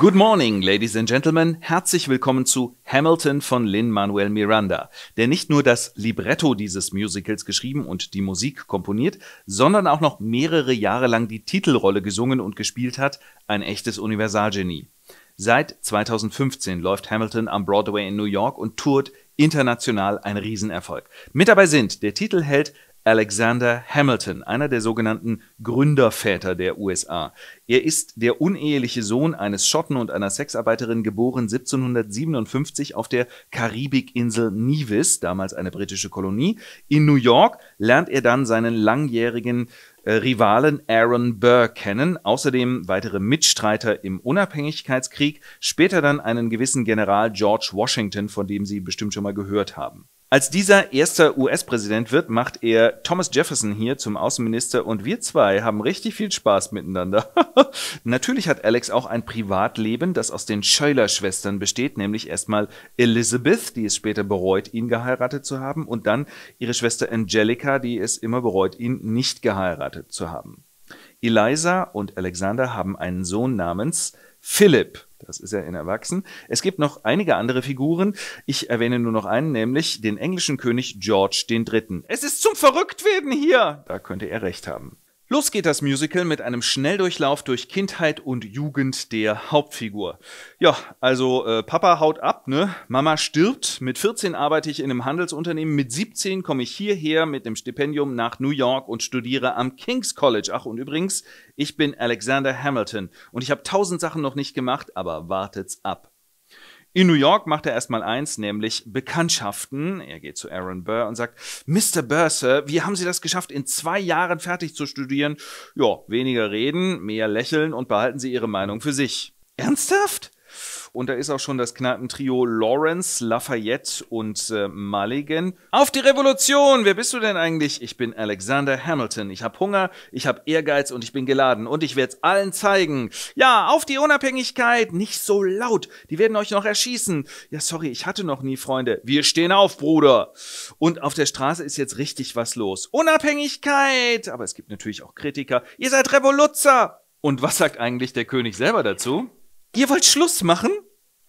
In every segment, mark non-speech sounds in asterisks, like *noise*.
Good morning, ladies and gentlemen. Herzlich willkommen zu Hamilton von Lin-Manuel Miranda, der nicht nur das Libretto dieses Musicals geschrieben und die Musik komponiert, sondern auch noch mehrere Jahre lang die Titelrolle gesungen und gespielt hat, ein echtes Universalgenie. Seit 2015 läuft Hamilton am Broadway in New York und tourt international ein Riesenerfolg. Mit dabei sind der Titelheld Alexander Hamilton, einer der sogenannten Gründerväter der USA. Er ist der uneheliche Sohn eines Schotten und einer Sexarbeiterin, geboren 1757 auf der Karibikinsel Nevis, damals eine britische Kolonie. In New York lernt er dann seinen langjährigen äh, Rivalen Aaron Burr kennen, außerdem weitere Mitstreiter im Unabhängigkeitskrieg, später dann einen gewissen General George Washington, von dem Sie bestimmt schon mal gehört haben. Als dieser erster US-Präsident wird, macht er Thomas Jefferson hier zum Außenminister und wir zwei haben richtig viel Spaß miteinander. *laughs* Natürlich hat Alex auch ein Privatleben, das aus den Scheuler-Schwestern besteht, nämlich erstmal Elizabeth, die es später bereut, ihn geheiratet zu haben, und dann ihre Schwester Angelica, die es immer bereut, ihn nicht geheiratet zu haben. Eliza und Alexander haben einen Sohn namens Philipp. Das ist er in Erwachsen. Es gibt noch einige andere Figuren. Ich erwähne nur noch einen, nämlich den englischen König George III. Es ist zum Verrücktwerden hier! Da könnte er recht haben. Los geht das Musical mit einem Schnelldurchlauf durch Kindheit und Jugend der Hauptfigur. Ja, also äh, Papa haut ab, ne? Mama stirbt. Mit 14 arbeite ich in einem Handelsunternehmen. Mit 17 komme ich hierher mit dem Stipendium nach New York und studiere am King's College. Ach, und übrigens, ich bin Alexander Hamilton und ich habe tausend Sachen noch nicht gemacht, aber wartet's ab. In New York macht er erstmal eins, nämlich Bekanntschaften. Er geht zu Aaron Burr und sagt, Mr. Burr, Sir, wie haben Sie das geschafft, in zwei Jahren fertig zu studieren? Ja, weniger reden, mehr lächeln und behalten Sie Ihre Meinung für sich. Ernsthaft? Und da ist auch schon das Kneipentrio Lawrence, Lafayette und äh, Mulligan. Auf die Revolution! Wer bist du denn eigentlich? Ich bin Alexander Hamilton. Ich habe Hunger, ich habe Ehrgeiz und ich bin geladen. Und ich werde es allen zeigen. Ja, auf die Unabhängigkeit! Nicht so laut! Die werden euch noch erschießen. Ja, sorry, ich hatte noch nie Freunde. Wir stehen auf, Bruder! Und auf der Straße ist jetzt richtig was los. Unabhängigkeit! Aber es gibt natürlich auch Kritiker. Ihr seid Revoluzzer! Und was sagt eigentlich der König selber dazu? Ihr wollt Schluss machen?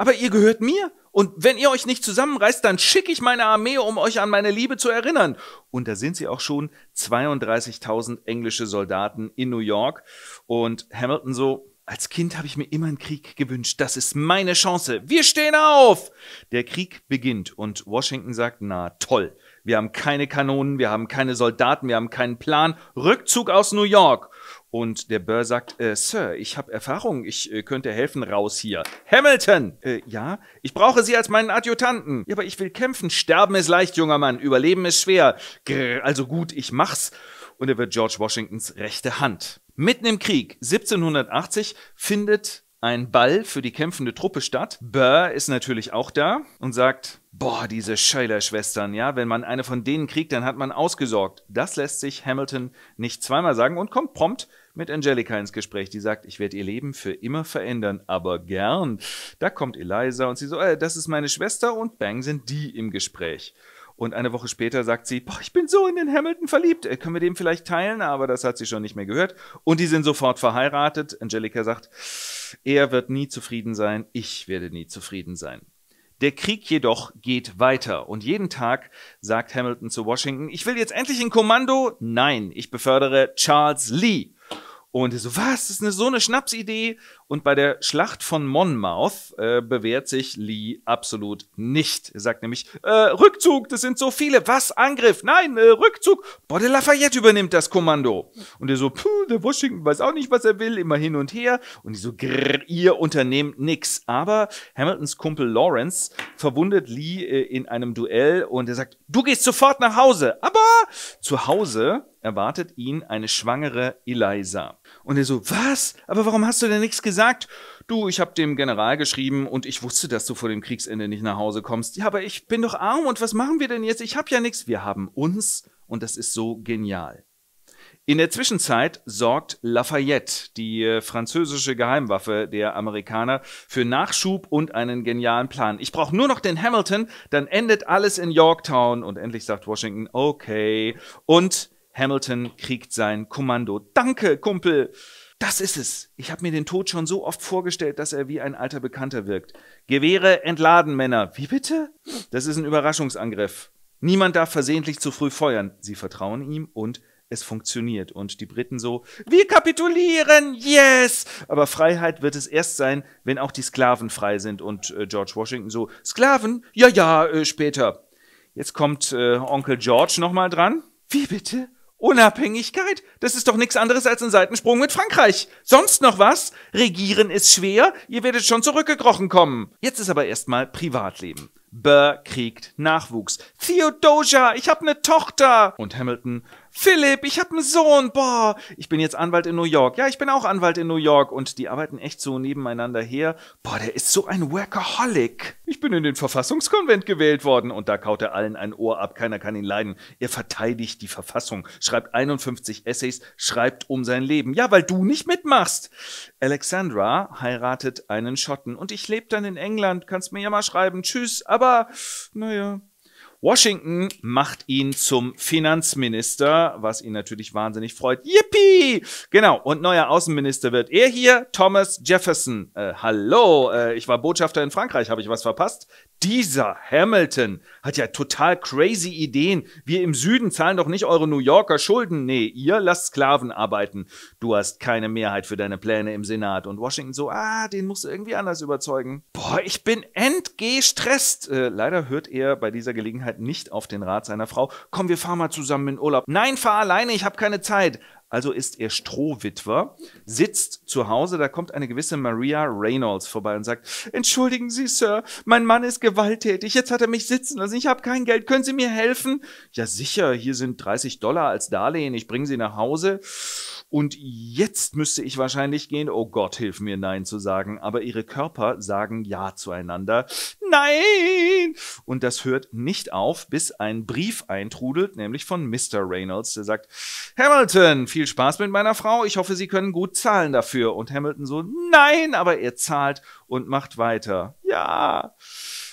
Aber ihr gehört mir. Und wenn ihr euch nicht zusammenreißt, dann schicke ich meine Armee, um euch an meine Liebe zu erinnern. Und da sind sie auch schon 32.000 englische Soldaten in New York. Und Hamilton so, als Kind habe ich mir immer einen Krieg gewünscht. Das ist meine Chance. Wir stehen auf! Der Krieg beginnt und Washington sagt, na toll. Wir haben keine Kanonen, wir haben keine Soldaten, wir haben keinen Plan. Rückzug aus New York. Und der Burr sagt, äh, Sir, ich habe Erfahrung, ich äh, könnte helfen, raus hier. Hamilton! Äh, ja? Ich brauche Sie als meinen Adjutanten. Ja, aber ich will kämpfen. Sterben ist leicht, junger Mann, Überleben ist schwer. Grrr, also gut, ich mach's. Und er wird George Washingtons rechte Hand. Mitten im Krieg, 1780, findet ein Ball für die kämpfende Truppe statt. Burr ist natürlich auch da und sagt, boah, diese Scheiler-Schwestern, ja, wenn man eine von denen kriegt, dann hat man ausgesorgt. Das lässt sich Hamilton nicht zweimal sagen und kommt prompt mit Angelica ins Gespräch, die sagt, ich werde ihr Leben für immer verändern, aber gern. Da kommt Eliza und sie so, äh, das ist meine Schwester und bang sind die im Gespräch. Und eine Woche später sagt sie, boah, ich bin so in den Hamilton verliebt, äh, können wir dem vielleicht teilen, aber das hat sie schon nicht mehr gehört. Und die sind sofort verheiratet. Angelica sagt, er wird nie zufrieden sein, ich werde nie zufrieden sein. Der Krieg jedoch geht weiter und jeden Tag sagt Hamilton zu Washington, ich will jetzt endlich ein Kommando. Nein, ich befördere Charles Lee. Und er so, was? Das ist eine, so eine Schnapsidee. Und bei der Schlacht von Monmouth äh, bewährt sich Lee absolut nicht. Er sagt nämlich, äh, Rückzug, das sind so viele. Was? Angriff? Nein, äh, Rückzug. Boah, Lafayette übernimmt das Kommando. Und er so, puh, der Washington weiß auch nicht, was er will, immer hin und her. Und die so, grrr, ihr unternehmt nix. Aber Hamiltons Kumpel Lawrence verwundet Lee äh, in einem Duell und er sagt, du gehst sofort nach Hause. Aber zu Hause erwartet ihn eine schwangere Eliza. Und er so, was? Aber warum hast du denn nichts gesagt? gesagt, du, ich habe dem General geschrieben und ich wusste, dass du vor dem Kriegsende nicht nach Hause kommst. Ja, aber ich bin doch arm und was machen wir denn jetzt? Ich habe ja nichts. Wir haben uns und das ist so genial. In der Zwischenzeit sorgt Lafayette, die äh, französische Geheimwaffe der Amerikaner, für Nachschub und einen genialen Plan. Ich brauche nur noch den Hamilton, dann endet alles in Yorktown und endlich sagt Washington, okay. Und Hamilton kriegt sein Kommando. Danke, Kumpel. Das ist es. Ich habe mir den Tod schon so oft vorgestellt, dass er wie ein alter Bekannter wirkt. Gewehre entladen, Männer. Wie bitte? Das ist ein Überraschungsangriff. Niemand darf versehentlich zu früh feuern. Sie vertrauen ihm und es funktioniert. Und die Briten so, wir kapitulieren, yes! Aber Freiheit wird es erst sein, wenn auch die Sklaven frei sind. Und äh, George Washington so, Sklaven? Ja, ja, äh, später. Jetzt kommt äh, Onkel George nochmal dran. Wie bitte? Unabhängigkeit, das ist doch nichts anderes als ein Seitensprung mit Frankreich. Sonst noch was? Regieren ist schwer, ihr werdet schon zurückgekrochen kommen. Jetzt ist aber erstmal Privatleben. Burr kriegt Nachwuchs. Theodosia, ich hab ne Tochter! Und Hamilton, Philipp, ich hab einen Sohn, boah, ich bin jetzt Anwalt in New York. Ja, ich bin auch Anwalt in New York und die arbeiten echt so nebeneinander her. Boah, der ist so ein Workaholic. Ich bin in den Verfassungskonvent gewählt worden und da kaut er allen ein Ohr ab, keiner kann ihn leiden. Er verteidigt die Verfassung, schreibt 51 Essays, schreibt um sein Leben. Ja, weil du nicht mitmachst. Alexandra heiratet einen Schotten und ich lebe dann in England, kannst mir ja mal schreiben. Tschüss, aber naja, Washington macht ihn zum Finanzminister, was ihn natürlich wahnsinnig freut. Yippie! Genau, und neuer Außenminister wird er hier, Thomas Jefferson. Äh, hallo, äh, ich war Botschafter in Frankreich, habe ich was verpasst? Dieser Hamilton hat ja total crazy Ideen. Wir im Süden zahlen doch nicht eure New Yorker Schulden. Nee, ihr lasst Sklaven arbeiten. Du hast keine Mehrheit für deine Pläne im Senat. Und Washington so, ah, den musst du irgendwie anders überzeugen. Boah, ich bin entgestresst. Äh, leider hört er bei dieser Gelegenheit Gelegenheit nicht auf den Rat seiner Frau, komm, wir fahren mal zusammen in Urlaub. Nein, fahr alleine, ich habe keine Zeit. Also ist er Strohwitwer, sitzt zu Hause, da kommt eine gewisse Maria Reynolds vorbei und sagt, entschuldigen Sie, Sir, mein Mann ist gewalttätig, jetzt hat er mich sitzen lassen, ich habe kein Geld, können Sie mir helfen? Ja sicher, hier sind 30 Dollar als Darlehen, ich bringe Sie nach Hause. Und jetzt müsste ich wahrscheinlich gehen, oh Gott, hilf mir Nein zu sagen, aber ihre Körper sagen Ja zueinander. Nein! Und das hört nicht auf, bis ein Brief eintrudelt, nämlich von Mr. Reynolds, der sagt, Hamilton, viel Spaß mit meiner Frau, ich hoffe, Sie können gut zahlen dafür. Und Hamilton so, nein, aber er zahlt und macht weiter. Ja.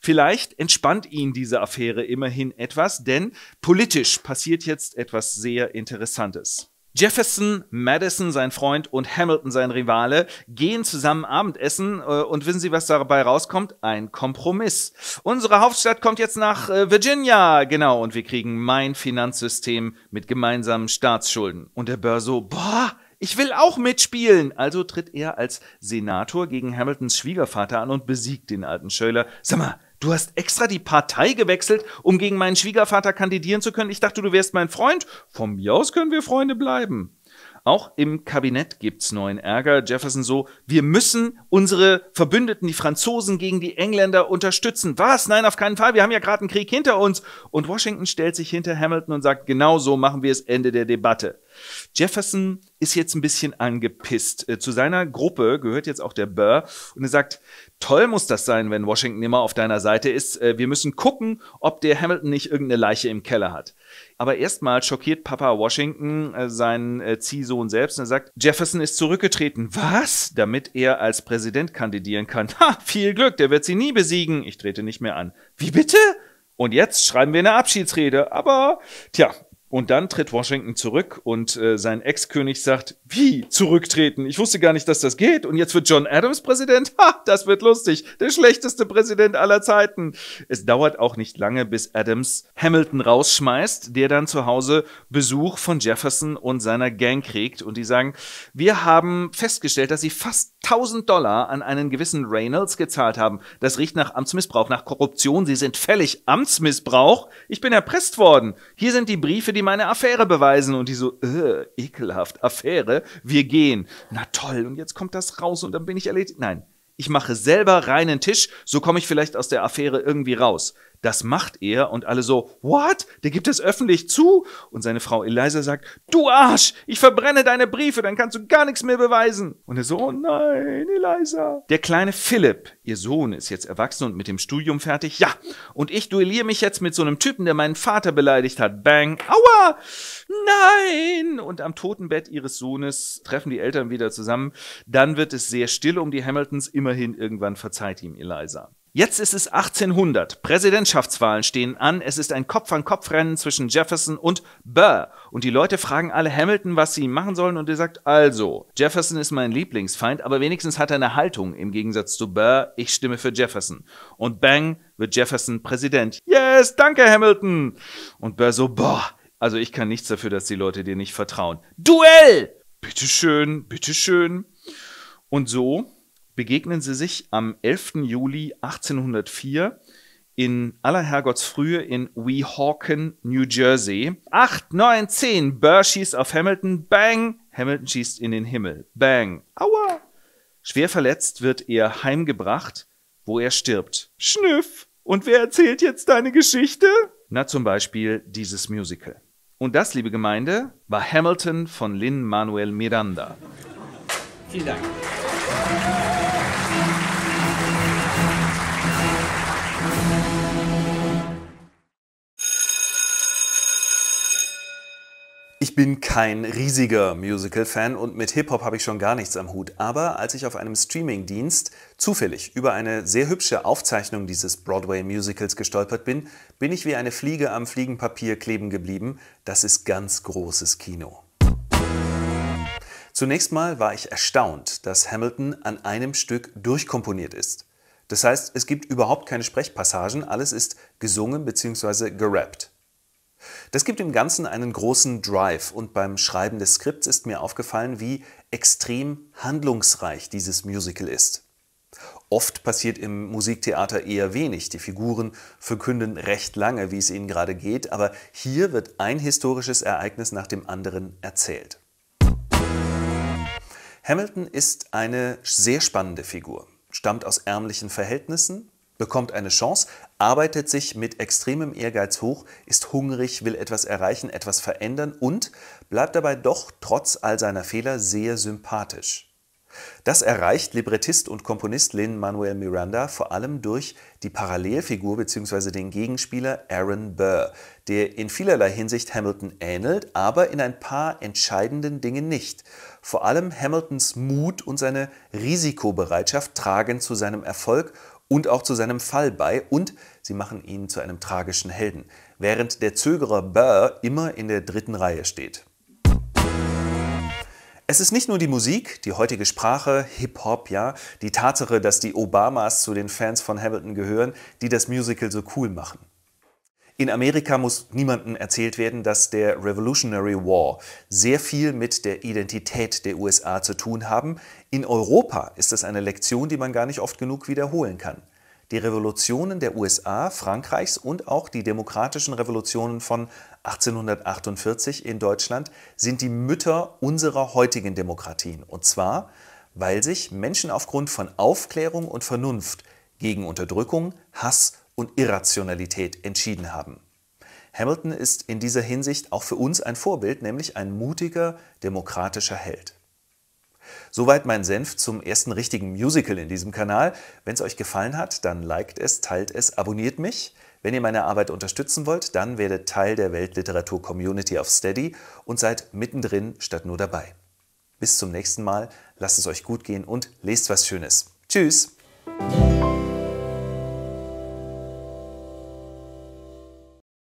Vielleicht entspannt ihn diese Affäre immerhin etwas, denn politisch passiert jetzt etwas sehr Interessantes. Jefferson, Madison, sein Freund und Hamilton, sein Rivale, gehen zusammen Abendessen äh, und wissen Sie, was dabei rauskommt? Ein Kompromiss. Unsere Hauptstadt kommt jetzt nach äh, Virginia, genau, und wir kriegen mein Finanzsystem mit gemeinsamen Staatsschulden. Und der Börso, boah, ich will auch mitspielen. Also tritt er als Senator gegen Hamiltons Schwiegervater an und besiegt den alten Schöler. Sag mal, du hast extra die Partei gewechselt, um gegen meinen Schwiegervater kandidieren zu können. Ich dachte, du wärst mein Freund. Von mir aus können wir Freunde bleiben. Auch im Kabinett gibt's neuen Ärger. Jefferson so, wir müssen unsere Verbündeten, die Franzosen gegen die Engländer unterstützen. Was? Nein, auf keinen Fall. Wir haben ja gerade einen Krieg hinter uns. Und Washington stellt sich hinter Hamilton und sagt, genau so machen wir es Ende der Debatte. Jefferson ist jetzt ein bisschen angepisst. Äh, zu seiner Gruppe gehört jetzt auch der Burr und er sagt, toll muss das sein, wenn Washington immer auf deiner Seite ist. Äh, wir müssen gucken, ob der Hamilton nicht irgendeine Leiche im Keller hat. Aber erstmal schockiert Papa Washington äh, seinen Ziehsohn selbst und er sagt, Jefferson ist zurückgetreten. Was? Damit er als Präsident kandidieren kann. Ha, viel Glück, der wird sie nie besiegen. Ich trete nicht mehr an. Wie bitte? Und jetzt schreiben wir eine Abschiedsrede. Aber, tja, und dann tritt Washington zurück und äh, sein Ex-König sagt, wie? Zurücktreten? Ich wusste gar nicht, dass das geht. Und jetzt wird John Adams Präsident? Ha, das wird lustig. Der schlechteste Präsident aller Zeiten. Es dauert auch nicht lange, bis Adams Hamilton rausschmeißt, der dann zu Hause Besuch von Jefferson und seiner Gang kriegt. Und die sagen, wir haben festgestellt, dass sie fast 1000 Dollar an einen gewissen Reynolds gezahlt haben. Das riecht nach Amtsmissbrauch, nach Korruption. Sie sind fällig. Amtsmissbrauch? Ich bin erpresst worden. Hier sind die Briefe, die meine Affäre beweisen. Und die so, äh, ekelhaft. Affäre? wir gehen. Na toll, und jetzt kommt das raus und dann bin ich erledigt. Nein, ich mache selber reinen Tisch, so komme ich vielleicht aus der Affäre irgendwie raus. Das macht er und alle so, what? Der gibt es öffentlich zu? Und seine Frau Eliza sagt, du Arsch, ich verbrenne deine Briefe, dann kannst du gar nichts mehr beweisen. Und er so, oh nein, Eliza. Der kleine Philipp, ihr Sohn, ist jetzt erwachsen und mit dem Studium fertig. Ja, und ich duelliere mich jetzt mit so einem Typen, der meinen Vater beleidigt hat. Bang, aua, nein. Und am Totenbett ihres Sohnes treffen die Eltern wieder zusammen. Dann wird es sehr still um die Hamiltons. Immerhin irgendwann verzeiht ihm Eliza. Jetzt ist es 1800. Präsidentschaftswahlen stehen an. Es ist ein Kopf-an-Kopf-Rennen zwischen Jefferson und Burr. Und die Leute fragen alle Hamilton, was sie machen sollen. Und er sagt, also, Jefferson ist mein Lieblingsfeind, aber wenigstens hat er eine Haltung im Gegensatz zu Burr. Ich stimme für Jefferson. Und bang, wird Jefferson Präsident. Yes, danke Hamilton. Und Burr so, boah, also ich kann nichts dafür, dass die Leute dir nicht vertrauen. Duell! Bitteschön, bitteschön. Und so begegnen sie sich am 11. Juli 1804 in aller Herrgottsfrühe in Weehawken, New Jersey. 8, 9, 10, Burr schießt auf Hamilton, bang! Hamilton schießt in den Himmel, bang! Aua! Schwer verletzt wird er heimgebracht, wo er stirbt. Schnüff! Und wer erzählt jetzt deine Geschichte? Na, zum Beispiel dieses Musical. Und das, liebe Gemeinde, war Hamilton von Lin Manuel Miranda. Vielen Dank. Ich bin kein riesiger Musical-Fan und mit Hip-Hop habe ich schon gar nichts am Hut. Aber als ich auf einem Streaming-Dienst zufällig über eine sehr hübsche Aufzeichnung dieses Broadway-Musicals gestolpert bin, bin ich wie eine Fliege am Fliegenpapier kleben geblieben. Das ist ganz großes Kino. Zunächst mal war ich erstaunt, dass Hamilton an einem Stück durchkomponiert ist. Das heißt, es gibt überhaupt keine Sprechpassagen, alles ist gesungen bzw. gerappt. Das gibt dem Ganzen einen großen Drive und beim Schreiben des Skripts ist mir aufgefallen, wie extrem handlungsreich dieses Musical ist. Oft passiert im Musiktheater eher wenig. Die Figuren verkünden recht lange, wie es ihnen gerade geht, aber hier wird ein historisches Ereignis nach dem anderen erzählt. Hamilton ist eine sehr spannende Figur, stammt aus ärmlichen Verhältnissen, bekommt eine Chance, arbeitet sich mit extremem Ehrgeiz hoch, ist hungrig, will etwas erreichen, etwas verändern und bleibt dabei doch trotz all seiner Fehler sehr sympathisch. Das erreicht Librettist und Komponist Lin Manuel Miranda vor allem durch die Parallelfigur bzw. den Gegenspieler Aaron Burr, der in vielerlei Hinsicht Hamilton ähnelt, aber in ein paar entscheidenden Dingen nicht. Vor allem Hamiltons Mut und seine Risikobereitschaft tragen zu seinem Erfolg und auch zu seinem Fall bei und Sie machen ihn zu einem tragischen Helden, während der Zögerer Burr immer in der dritten Reihe steht. Es ist nicht nur die Musik, die heutige Sprache, Hip-Hop, ja, die Tatsache, dass die Obamas zu den Fans von Hamilton gehören, die das Musical so cool machen. In Amerika muss niemandem erzählt werden, dass der Revolutionary War sehr viel mit der Identität der USA zu tun haben. In Europa ist das eine Lektion, die man gar nicht oft genug wiederholen kann die Revolutionen der USA, Frankreichs und auch die demokratischen Revolutionen von 1848 in Deutschland sind die Mütter unserer heutigen Demokratien. Und zwar, weil sich Menschen aufgrund von Aufklärung und Vernunft gegen Unterdrückung, Hass und Irrationalität entschieden haben. Hamilton ist in dieser Hinsicht auch für uns ein Vorbild, nämlich ein mutiger, demokratischer Held. Soweit mein Senf zum ersten richtigen Musical in diesem Kanal. Wenn es euch gefallen hat, dann liked es, teilt es, abonniert mich. Wenn ihr meine Arbeit unterstützen wollt, dann werdet Teil der Weltliteratur-Community auf Steady und seid mittendrin statt nur dabei. Bis zum nächsten Mal, lasst es euch gut gehen und lest was Schönes. Tschüss!